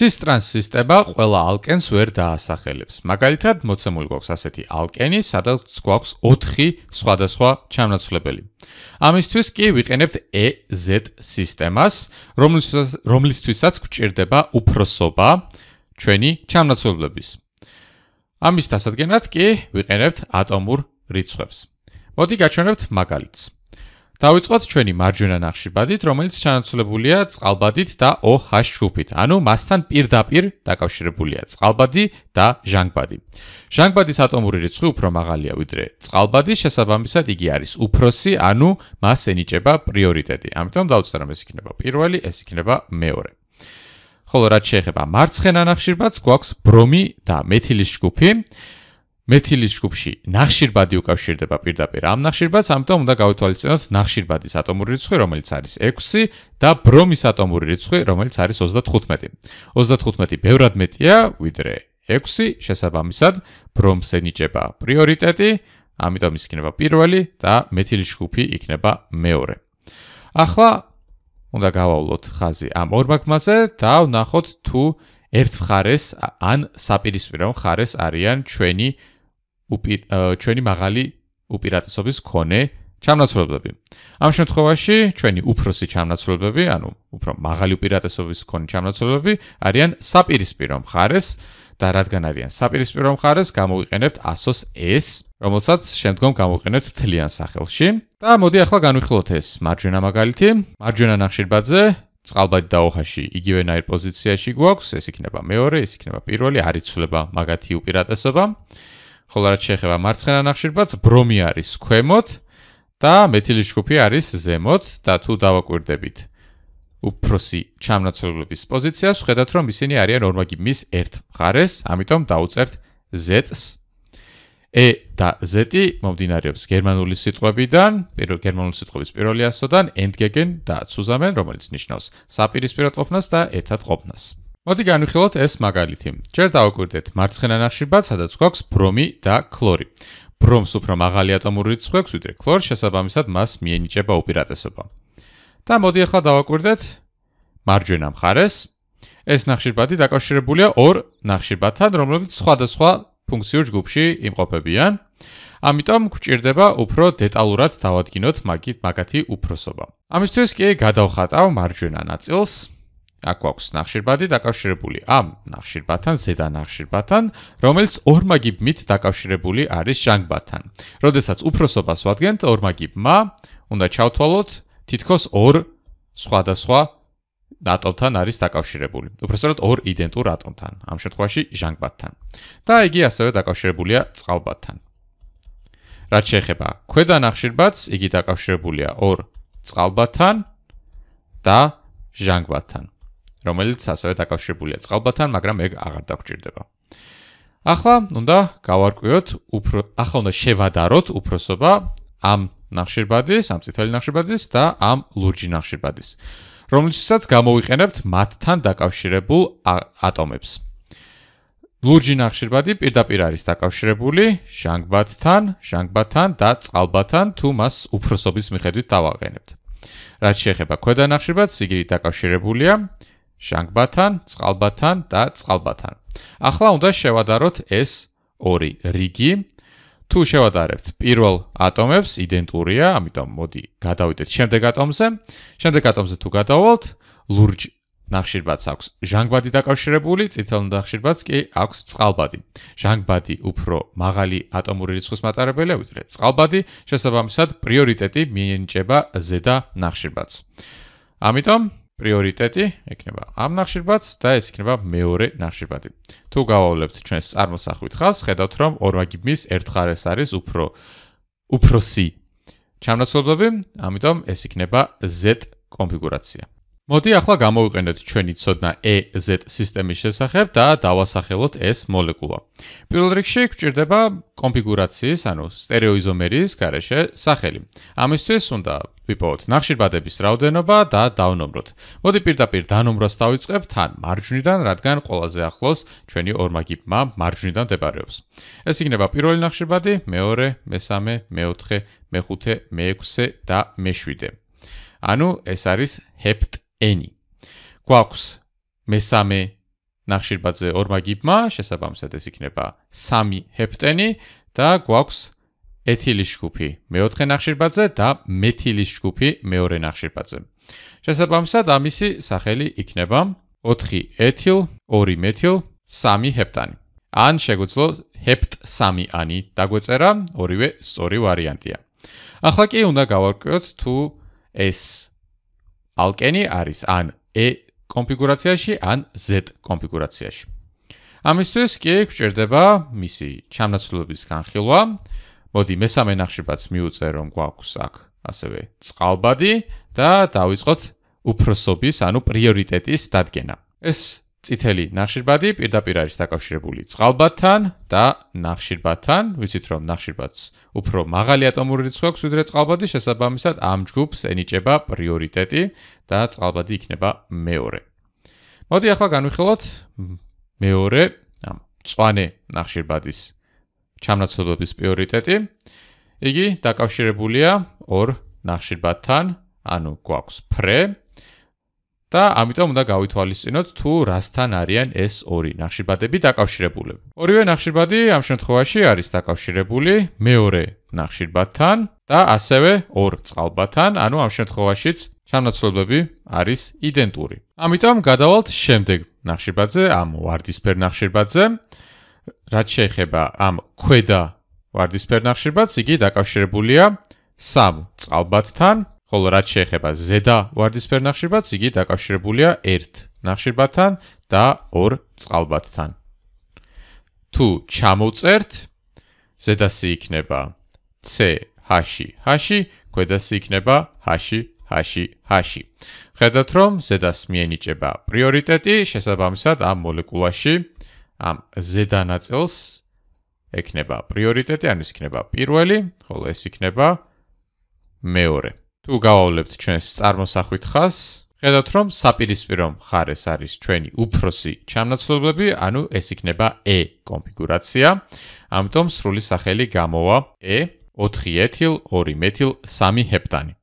cis-trans სისტემა ყველა ალკენს ვერ დაასახელებს. მაგალითად, მოცემული გვაქვს ასეთი ალკენი, სადაც გვაქვს 4 სხვადასხვა ჩამნაცვლებელი. ამისთვის კი ვიყენებთ EZ სისტემას, რომლისთვისაც რომლისთვისაც გვჭირდება უფროსობა ჩვენი ჩამნაცვლებლების. ამის დასადგენად კი ვიყენებთ ატომურ რიცხვებს. მოდი გაჩვენებთ მაგალითს. 1 დავიწყოთ ჩვენი მარჯვენა ნახშირბადით, რომელიც ჩანაცვლებულია წყალბადით და OH ჯგუფით. ანუ მასთან პირდაპირ დაკავშირებულია წყალბადი და ჟანგბადი. ჟანგბადის ატომური რიცხვი უფრო მაღალია ვიდრე წყალბადის, შესაბამისად იგი არის უფროსი, ანუ მას ენიჭება პრიორიტეტი. ამიტომ დავწერთ ეს იქნება პირველი, ეს იქნება მეორე. ხოლო რაც შეეხება მარცხენა ნახშირბადს, გვაქვს ბრომი და მეთილის ჯგუფი. მეთილის ჯგუფში ნახშირბადი უკავშირდება პირდაპირ ამ ნახშირბადს, ამიტომ უნდა გავითვალისწინოთ ნახშირბადის ატომური რიცხვი, რომელიც არის 6 და ბრომის ატომური რიცხვი, რომელიც არის 35. 35 ბევრად მეტია, ვიდრე 6, შესაბამისად, ბრომს ენიჭება პრიორიტეტი, ამიტომ ის იქნება პირველი და მეთილის ჯგუფი იქნება მეორე. ახლა უნდა გავავლოთ ხაზი ამ ორ მაგმაზე და ვნახოთ თუ ერთ მხარეს ან საპირისპირო მხარეს არიან ჩვენი უპი ჩვენი მაღალი უპირატესობის ქონე ჩამნაცვლებები. ამ შემთხვევაში ჩვენი უფროსი ჩამნაცვლებები, ანუ უფრო მაღალი უპირატესობის ქონე ჩამნაცვლებები არიან საპირისპირო მხარეს და რადგან არიან საპირისპირო მხარეს, გამოვიყენებთ ASOS S, რომელსაც შემდგომ გამოვიყენებთ თლიან სახელში. და მოდი ახლა განვიხილოთ ეს მარჯვენა მაგალითი. მარჯვენა ნახშირბაძე წყალბადი დაოხაში იგივენაირ პოზიციაში გვაქვს, ეს იქნება მეორე, ეს იქნება პირველი, არიცულება მაგათი უპირატესობა. ხოლო რაც შეეხება მარცხენა ნახშირბაც ბრომი არის ქვემოთ და მეთილის ჯგუფი არის ზემოთ და თუ დავაკვირდებით უფროსი ჩამნაცვლებლების პოზიციას ხედავთ რომ ისინი არიან ორმაგი მის ერთ მხარეს ამიტომ დაუწერთ z-ს e და z-ი მომდინარეობს გერმანული სიტყვებიდან პირველი გერმანული სიტყვების პირველი ასოდან endgegen და zusammen რომელიც ნიშნავს საპირისპირო ყოფნას და ერთად ყოფნას მოდი განვიხილოთ ეს მაგალითი. ჯერ დაუკვირდეთ მარცხენა ნახშირბად, სადაც გვაქვს ბრომი და ქლორი. ბრომს უფრო მაღალი ატომური რიცხვი აქვს, ვიდრე ქლორს, შესაბამისად მას მიენიჭება უპირატესობა. და მოდი ახლა დავაკვირდეთ მარჯვენა მხარეს. ეს ნახშირბადი დაკავშირებულია ორ ნახშირბადთან, რომლებიც სხვადასხვა ფუნქციურ ჯგუფში იმყოფებიან. ამიტომ გვჭირდება უფრო დეტალურად დავადგინოთ მაგით მაგათი უფროსობა. ამისთვის კი გადავხატავ მარჯვენა ნაწილს. აქ აქვს ნახშირბადი დაკავშირებული ამ ნახშირბათან, ზედა ნახშირბათან, რომელიც ორმაგიბმით დაკავშირებული არის ჟანგბათან. როდესაც უფროსობას ვადგენთ ორმაგიბმა, უნდა ჩავთვალოთ თითქოს ორ სხვადასხვა ატომთან არის დაკავშირებული. უპირველესად ორ იდენტურ ატომთან, ამ შემთხვევაში ჟანგბათთან. და იგი ასევე დაკავშირებულია წყალბათთან. რაც შეეხება ქვედა ნახშირბათს, იგი დაკავშირებულია ორ წყალბათთან და ჟანგბათთან. რომელიც ასევე დაკავშირებულია წყალბადთან, მაგრამ ეგ აღარ დაგჭირდება. ახლა უნდა გავარკვიოთ უფრო ახლა უნდა შევადაროთ უფროსობა ამ ნახშირბადის, ამ ციტალი ნახშირბადის და ამ ლურჯი ნახშირბადის, რომელიცაც გამოვიყენებთ მათთან დაკავშირებულ ატომებს. ლურჯი ნახშირბადი პირდაპირ არის დაკავშირებული ჟანგბადთან, ჟანგბადთან და წყალბადთან, თუ მას უფროსობის მიხედვით დავაყენებთ. რაც შეეხება ქვედა ნახშირბადს, იგი დაკავშირებულია შანგბათან, წყალბათან და წყალბათან. ახლა უნდა შევადაროთ ეს ორი რიგი. თუ შევადარებთ პირველ ატომებს იდენტურია, ამიტომ მოდი გადავიდეთ შემდეგ ატომზე. შემდეგ ატომზე თუ გადავალთ, ლურჯ ნახშირბაც აქვს ჟანგბადი დაკავშირებული, წითელ ნახშირბაც კი აქვს წყალბადი. ჟანგბადი უფრო მაღალი ატომური რიცხვის მატარებელია, ვიდრე წყალბადი, შესაბამისად პრიორიტეტი მიენიჭება ზედა ნახშირბაც. ამიტომ პრიორიტეტი ექნება ამ ნახშირბაც და ეს იქნება მეორე ნახშირბადი. თუ გავავლებთ ჩვენს წარმოსახვით ხალს, ხედავთ რომ ორმაგიბმის ერთ ხარეს არის უფრო უფროსი ჩამოცლებები, ამიტომ ეს იქნება Z კონფიგურაცია. მოდი ახლა გამოვიყენოთ ჩვენი ცოდნა EZ სისტემის შესახებ და დავასახელოთ ეს მოლეკულა. პირველ რიგში გვჭირდება კონფიგურაციის, ანუ სტერეოიზომერის garaშე სახელი. ამისთვის უნდა ვიპოვოთ ნახშირბადების რაოდენობა და დავნომროთ. მოდი პირდაპირ დანომროს დავიწყებ თან მარჯვნიდან, რადგან ყველაზე ახლოს ჩვენი ორმაგიპმა მარჯვნიდან მდებარეობს. ეს იქნება პირველი ნახშირბადი, მეორე, მესამე, მეოთხე, მეხუთე, მეექვსე და მეშვიდე. ანუ ეს არის ჰეპტ n. გვაქვს მესამე ნახშირბაძე ორმა გიბმა, შესაბამისად ეს იქნება 3 ჰეპტენი და გვაქვს ეთილის ჯგუფი მეოთხე ნახშირბაძე და მეთილის ჯგუფი მეორე ნახშირბაძე. შესაბამისად ამისი სახელი იქნება 4 ეთილ, 2 მეთილ, 3 ჰეპტანი. ან შეგვიძლია ჰეპტ 3 ანი დაგვეწერა, ორივე სწორი ვარიანტია. ახლა კი უნდა გავარკვიოთ თუ ეს ალკენი არის ან E კონფიგურაციაში ან Z კონფიგურაციაში. ამისთვის კი გვჭირდება მისი ჩამნაცვლელობის განხილვა. მოდი მესამე ნახშირბაც მივუწერ რომ გვაქვს აქ ასევე წყალბადი და დავიწყოთ უფროსობის ანუ პრიორიტეტის დადგენა. ეს წითელი ნახშირბადი პირდაპირ არის დაკავშირებული წყალბადთან და ნახშირბადთან. ვიცით რომ ნახშირბადს უფრო მაღალი ატომური რიცხვი აქვს ვიდრე წყალბადის, შესაბამისად ამ ჯგუფს ენიჭება პრიორიტეტი და წყალბადი იქნება მეორე. მოდი ახლა განვიხილოთ მეორე ამ წვანე ნახშირბადის ჩამნაცვლებლობის პრიორიტეტი. იგი დაკავშირებულია ორ ნახშირბადთან, ანუ გვაქვს ფრე და ამიტომ უნდა გავითვალისწინოთ თუ რასთან არიან ეს ორი ნახშირბადები დაკავშირებულები. ორივე ნახშირბადი ამ შემთხვევაში არის დაკავშირებული მეორე ნახშირბადთან და ასევე ორ წყალბადთან, ანუ ამ შემთხვევაშიც ჩამოცლებები არის იდენტური. ამიტომ გადავალთ შემდეგ ნახშირბადზე, ამ ვარდისფერ ნახშირბადზე. რაც შეეხება ამ ქვედა ვარდისფერ ნახშირბადს, იგი დაკავშირებულია სამ წყალბადთან ხოლო რაც შეეხება ზედა ვარდისფერ ნახშირბადს, იგი დაკავშირებულია ერთ ნახშირბათან და ორ წყალბადთან. თუ ჩამოწერთ, ზედასი იქნება C H H, ქვედასი იქნება H H H. ხედავთ რომ ზედას მიენიჭება პრიორიტეტი შესაბამისად ამ მოლეკულაში, ამ ზედა ნაწილს ექნება პრიორიტეტი, ანუ ის იქნება პირველი, ხოლო ეს იქნება მეორე. თუ გავავლებთ ჩვენს წარმოსახვით ხას, ხედავთ რომ საპირისპირო მხარეს არის ჩვენი უფროსი ჩამნაცვლებლები, ანუ ეს იქნება E კონფიგურაცია. ამიტომ სრული სახელი გამოვა E 4 ethyl 2 methyl 3 heptane.